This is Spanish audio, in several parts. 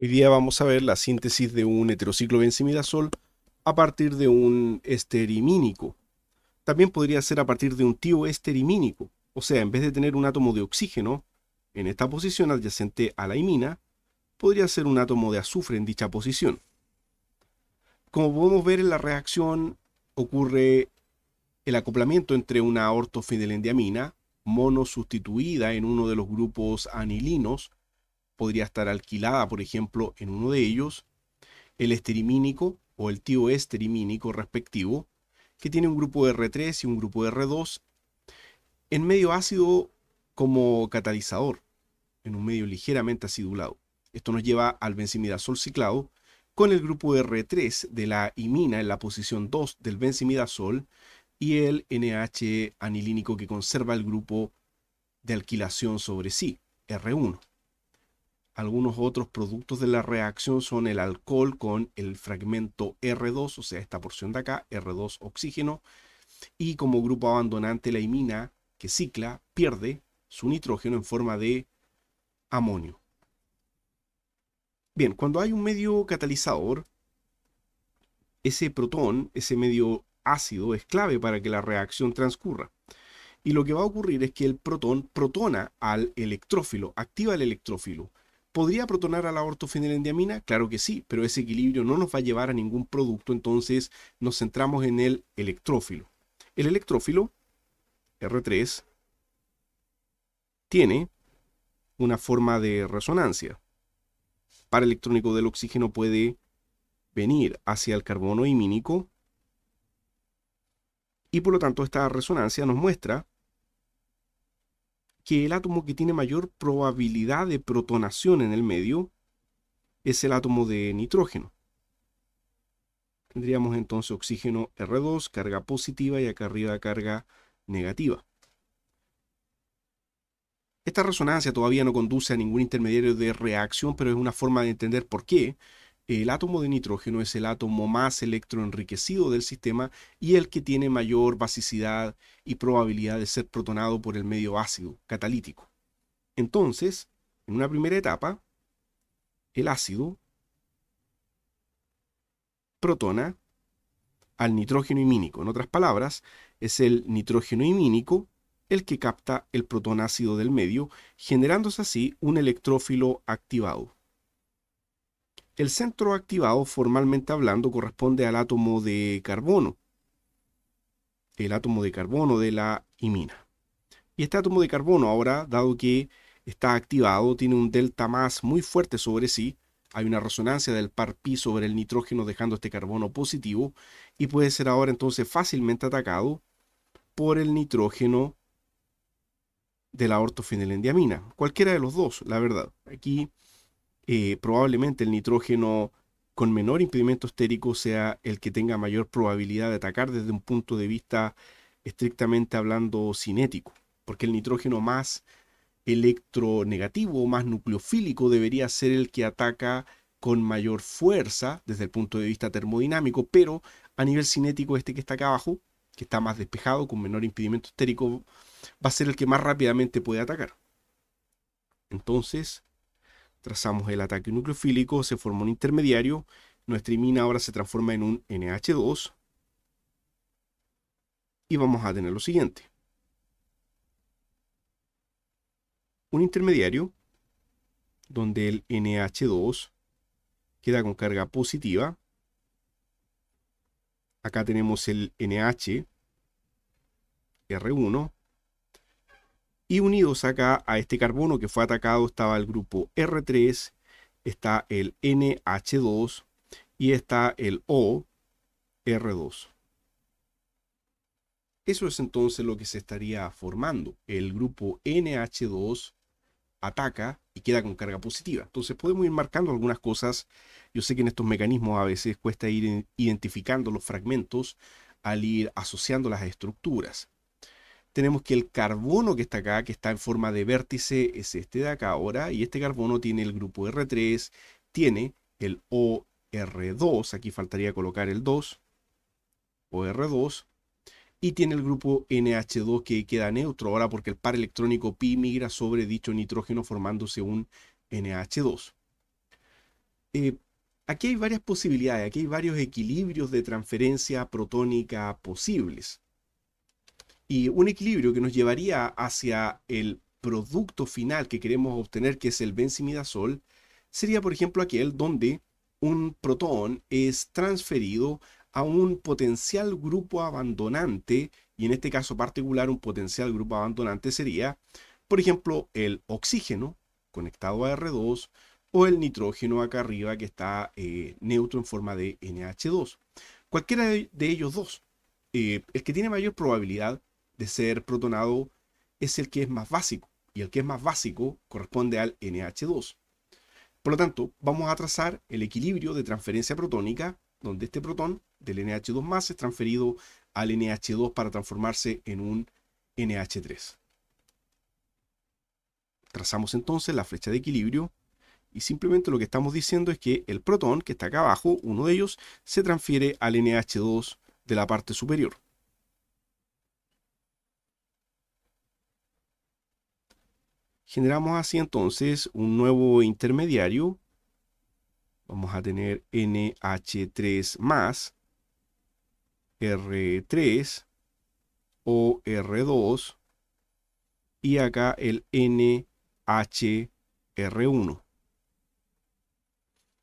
Hoy día vamos a ver la síntesis de un heterociclo benzimidazol a partir de un esterimínico. También podría ser a partir de un tío esterimínico, o sea, en vez de tener un átomo de oxígeno en esta posición adyacente a la imina, podría ser un átomo de azufre en dicha posición. Como podemos ver en la reacción ocurre el acoplamiento entre una ortofidelendiamina monosustituida en uno de los grupos anilinos podría estar alquilada, por ejemplo, en uno de ellos, el esterimínico o el tío respectivo, que tiene un grupo R3 y un grupo R2, en medio ácido como catalizador, en un medio ligeramente acidulado. Esto nos lleva al benzimidazol ciclado con el grupo R3 de la imina en la posición 2 del benzimidazol y el NH anilínico que conserva el grupo de alquilación sobre sí, R1. Algunos otros productos de la reacción son el alcohol con el fragmento R2, o sea, esta porción de acá, R2 oxígeno, y como grupo abandonante la imina, que cicla, pierde su nitrógeno en forma de amonio. Bien, cuando hay un medio catalizador, ese protón, ese medio ácido, es clave para que la reacción transcurra. Y lo que va a ocurrir es que el protón protona al electrófilo, activa el electrófilo. ¿Podría protonar a la ortofenilendiamina? Claro que sí, pero ese equilibrio no nos va a llevar a ningún producto, entonces nos centramos en el electrófilo. El electrófilo, R3, tiene una forma de resonancia. Para electrónico del oxígeno puede venir hacia el carbono imínico y por lo tanto esta resonancia nos muestra que el átomo que tiene mayor probabilidad de protonación en el medio es el átomo de nitrógeno. Tendríamos entonces oxígeno R2, carga positiva y acá arriba carga negativa. Esta resonancia todavía no conduce a ningún intermediario de reacción, pero es una forma de entender por qué el átomo de nitrógeno es el átomo más electroenriquecido del sistema y el que tiene mayor basicidad y probabilidad de ser protonado por el medio ácido catalítico. Entonces, en una primera etapa, el ácido protona al nitrógeno imínico. En otras palabras, es el nitrógeno imínico el que capta el protón ácido del medio, generándose así un electrófilo activado. El centro activado, formalmente hablando, corresponde al átomo de carbono. El átomo de carbono de la imina. Y este átomo de carbono ahora, dado que está activado, tiene un delta más muy fuerte sobre sí, hay una resonancia del par pi sobre el nitrógeno dejando este carbono positivo y puede ser ahora entonces fácilmente atacado por el nitrógeno de la ortofenilendiamina. Cualquiera de los dos, la verdad. Aquí eh, probablemente el nitrógeno con menor impedimento estérico sea el que tenga mayor probabilidad de atacar desde un punto de vista estrictamente hablando cinético, porque el nitrógeno más electronegativo, más nucleofílico, debería ser el que ataca con mayor fuerza desde el punto de vista termodinámico, pero a nivel cinético este que está acá abajo, que está más despejado, con menor impedimento estérico, va a ser el que más rápidamente puede atacar. Entonces, Trazamos el ataque nucleofílico, se forma un intermediario. Nuestra imina ahora se transforma en un NH2. Y vamos a tener lo siguiente. Un intermediario donde el NH2 queda con carga positiva. Acá tenemos el NH R1 y unidos acá a este carbono que fue atacado estaba el grupo R3, está el NH2 y está el or 2 Eso es entonces lo que se estaría formando. El grupo NH2 ataca y queda con carga positiva. Entonces podemos ir marcando algunas cosas. Yo sé que en estos mecanismos a veces cuesta ir identificando los fragmentos al ir asociando las estructuras tenemos que el carbono que está acá, que está en forma de vértice, es este de acá ahora, y este carbono tiene el grupo R3, tiene el OR2, aquí faltaría colocar el 2, OR2, y tiene el grupo NH2 que queda neutro ahora porque el par electrónico pi migra sobre dicho nitrógeno formándose un NH2. Eh, aquí hay varias posibilidades, aquí hay varios equilibrios de transferencia protónica posibles y un equilibrio que nos llevaría hacia el producto final que queremos obtener, que es el benzimidazol, sería por ejemplo aquel donde un protón es transferido a un potencial grupo abandonante, y en este caso particular un potencial grupo abandonante sería, por ejemplo, el oxígeno conectado a R2 o el nitrógeno acá arriba que está eh, neutro en forma de NH2. Cualquiera de ellos dos, eh, el que tiene mayor probabilidad de ser protonado es el que es más básico, y el que es más básico corresponde al NH2. Por lo tanto, vamos a trazar el equilibrio de transferencia protónica, donde este protón del NH2 más es transferido al NH2 para transformarse en un NH3. Trazamos entonces la flecha de equilibrio y simplemente lo que estamos diciendo es que el protón que está acá abajo, uno de ellos, se transfiere al NH2 de la parte superior. Generamos así entonces un nuevo intermediario. Vamos a tener NH3 más R3 o R2 y acá el NHR1.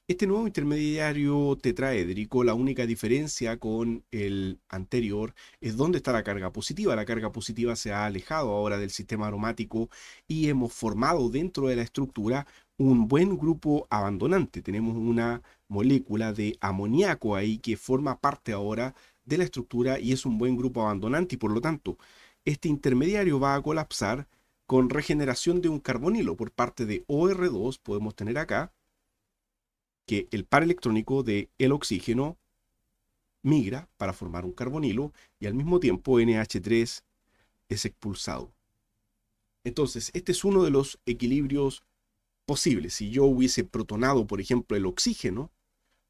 Este nuevo intermediario tetraédrico, la única diferencia con el anterior es dónde está la carga positiva. La carga positiva se ha alejado ahora del sistema aromático y hemos formado dentro de la estructura un buen grupo abandonante. Tenemos una molécula de amoníaco ahí que forma parte ahora de la estructura y es un buen grupo abandonante y por lo tanto este intermediario va a colapsar con regeneración de un carbonilo por parte de OR2, podemos tener acá, que el par electrónico de el oxígeno migra para formar un carbonilo y al mismo tiempo NH3 es expulsado. Entonces, este es uno de los equilibrios posibles. Si yo hubiese protonado, por ejemplo, el oxígeno,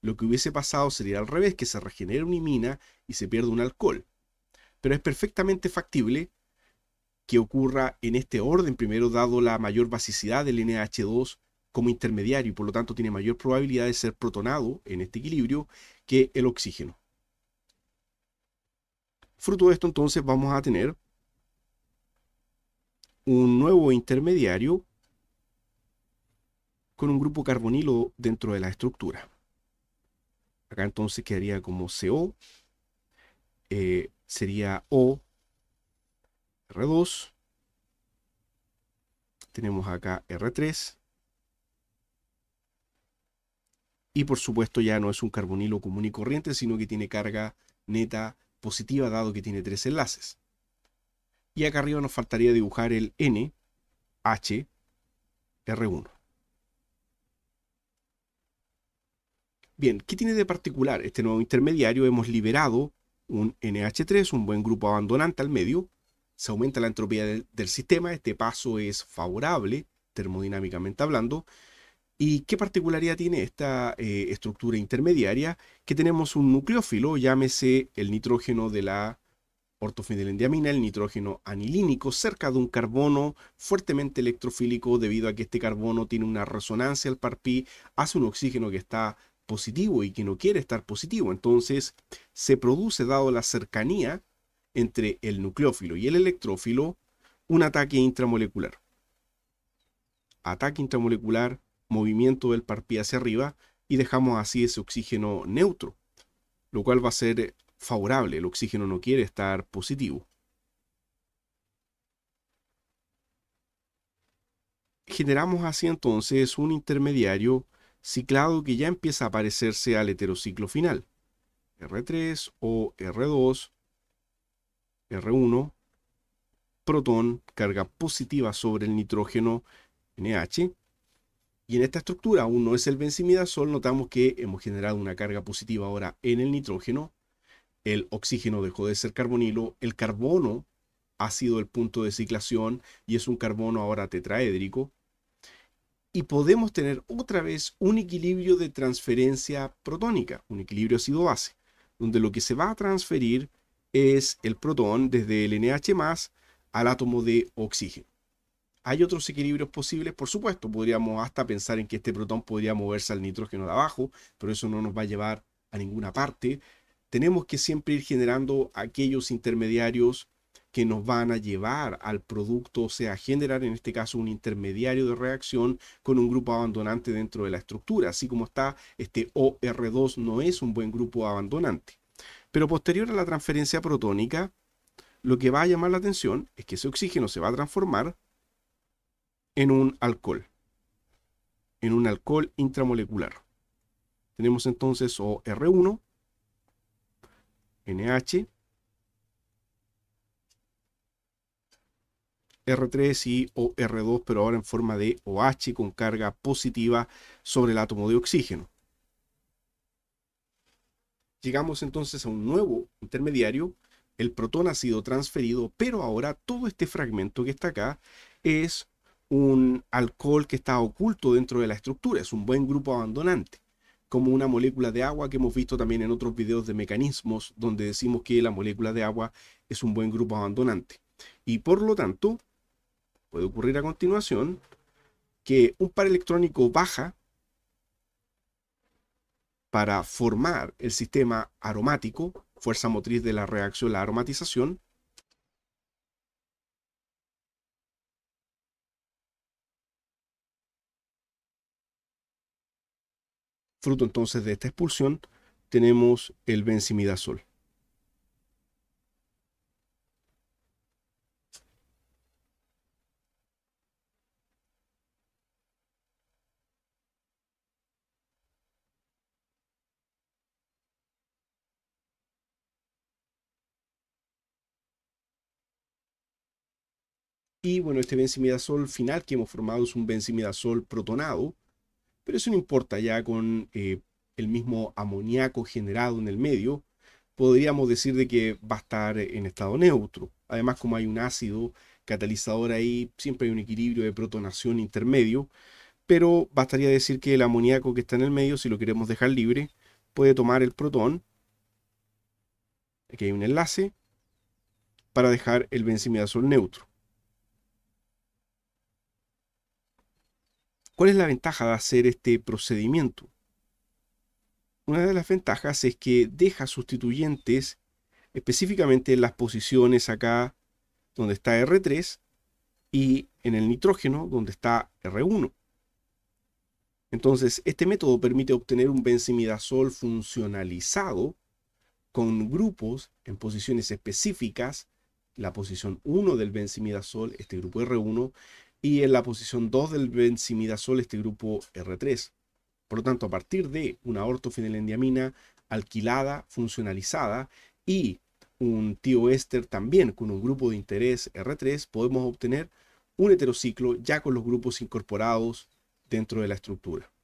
lo que hubiese pasado sería al revés, que se regenera una imina y se pierde un alcohol. Pero es perfectamente factible que ocurra en este orden, primero dado la mayor basicidad del NH2 como intermediario y por lo tanto tiene mayor probabilidad de ser protonado en este equilibrio que el oxígeno. Fruto de esto entonces vamos a tener un nuevo intermediario con un grupo carbonilo dentro de la estructura. Acá entonces quedaría como CO, eh, sería O, 2 tenemos acá R3, Y por supuesto ya no es un carbonilo común y corriente, sino que tiene carga neta positiva dado que tiene tres enlaces. Y acá arriba nos faltaría dibujar el nhr 1 Bien, ¿qué tiene de particular este nuevo intermediario? Hemos liberado un NH3, un buen grupo abandonante al medio. Se aumenta la entropía del sistema, este paso es favorable termodinámicamente hablando ¿Y qué particularidad tiene esta eh, estructura intermediaria? Que tenemos un nucleófilo, llámese el nitrógeno de la ortofenilendiamina, el nitrógeno anilínico, cerca de un carbono fuertemente electrofílico debido a que este carbono tiene una resonancia al par hace un oxígeno que está positivo y que no quiere estar positivo. Entonces se produce, dado la cercanía entre el nucleófilo y el electrófilo, un ataque intramolecular. Ataque intramolecular movimiento del parpía hacia arriba y dejamos así ese oxígeno neutro, lo cual va a ser eh, favorable, el oxígeno no quiere estar positivo. Generamos así entonces un intermediario ciclado que ya empieza a parecerse al heterociclo final, R3 o R2, R1, protón, carga positiva sobre el nitrógeno NH, y en esta estructura aún no es el benzimidazol, notamos que hemos generado una carga positiva ahora en el nitrógeno, el oxígeno dejó de ser carbonilo, el carbono ha sido el punto de ciclación y es un carbono ahora tetraédrico. Y podemos tener otra vez un equilibrio de transferencia protónica, un equilibrio ácido-base, donde lo que se va a transferir es el protón desde el NH al átomo de oxígeno. Hay otros equilibrios posibles, por supuesto, podríamos hasta pensar en que este protón podría moverse al nitrógeno de abajo, pero eso no nos va a llevar a ninguna parte. Tenemos que siempre ir generando aquellos intermediarios que nos van a llevar al producto, o sea, generar en este caso un intermediario de reacción con un grupo abandonante dentro de la estructura. Así como está, este OR2 no es un buen grupo abandonante. Pero posterior a la transferencia protónica, lo que va a llamar la atención es que ese oxígeno se va a transformar en un alcohol, en un alcohol intramolecular. Tenemos entonces OR1, NH, R3 y OR2, pero ahora en forma de OH con carga positiva sobre el átomo de oxígeno. Llegamos entonces a un nuevo intermediario. El protón ha sido transferido, pero ahora todo este fragmento que está acá es un alcohol que está oculto dentro de la estructura, es un buen grupo abandonante, como una molécula de agua que hemos visto también en otros videos de mecanismos donde decimos que la molécula de agua es un buen grupo abandonante. Y por lo tanto, puede ocurrir a continuación que un par electrónico baja para formar el sistema aromático, fuerza motriz de la reacción, la aromatización, Fruto entonces de esta expulsión tenemos el benzimidazol. Y bueno, este benzimidazol final que hemos formado es un benzimidazol protonado, pero eso no importa, ya con eh, el mismo amoníaco generado en el medio, podríamos decir de que va a estar en estado neutro. Además, como hay un ácido catalizador ahí, siempre hay un equilibrio de protonación intermedio, pero bastaría decir que el amoníaco que está en el medio, si lo queremos dejar libre, puede tomar el protón, aquí hay un enlace, para dejar el benzimidazol neutro. ¿Cuál es la ventaja de hacer este procedimiento? Una de las ventajas es que deja sustituyentes específicamente en las posiciones acá donde está R3 y en el nitrógeno donde está R1. Entonces, este método permite obtener un benzimidazol funcionalizado con grupos en posiciones específicas, la posición 1 del benzimidazol, este grupo R1, y en la posición 2 del benzimidazol este grupo R3. Por lo tanto, a partir de una ortofenilendiamina alquilada, funcionalizada y un tioéster también con un grupo de interés R3, podemos obtener un heterociclo ya con los grupos incorporados dentro de la estructura.